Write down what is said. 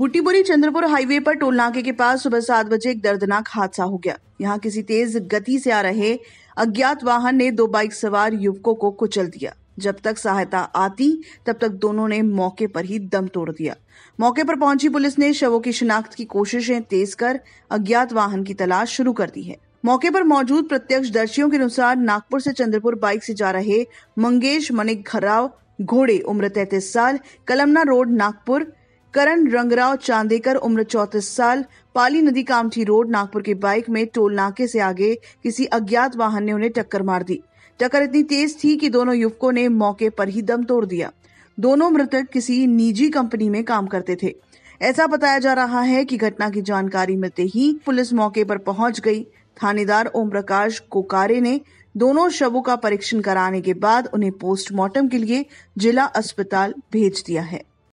भुट्टीबोरी Chandrapur highway पर toll नाके के पास सुबह सात बजे एक दर्दनाक हादसा हो गया यहाँ किसी तेज गति से आ रहे अज्ञात वाहन ने दो बाइक सवार युवकों को कुचल दिया जब तक सहायता आती तब तक दोनों ने मौके पर ही दम तोड़ दिया मौके पर पहुंची पुलिस ने शवों की शिनाख्त की कोशिशें तेज कर अज्ञात वाहन की तलाश शुरू कर दी है मौके पर मौजूद प्रत्यक्ष दर्शियों के अनुसार नागपुर से चंद्रपुर बाइक से जा रहे मंगेश मणिक खराव घोड़े उम्र तैतीस साल कलमना रोड नागपुर करण रंगराव चांदेकर उम्र चौतीस साल पाली नदी कामठी रोड नागपुर के बाइक में टोल नाके से आगे किसी अज्ञात वाहन ने उन्हें टक्कर मार दी टक्कर इतनी तेज थी कि दोनों युवकों ने मौके पर ही दम तोड़ दिया दोनों मृतक किसी निजी कंपनी में काम करते थे ऐसा बताया जा रहा है कि घटना की जानकारी मिलते ही पुलिस मौके पर पहुंच गई थानेदार ओम प्रकाश कोकारे ने दोनों शवों का परीक्षण कराने के बाद उन्हें पोस्टमार्टम के लिए जिला अस्पताल भेज दिया है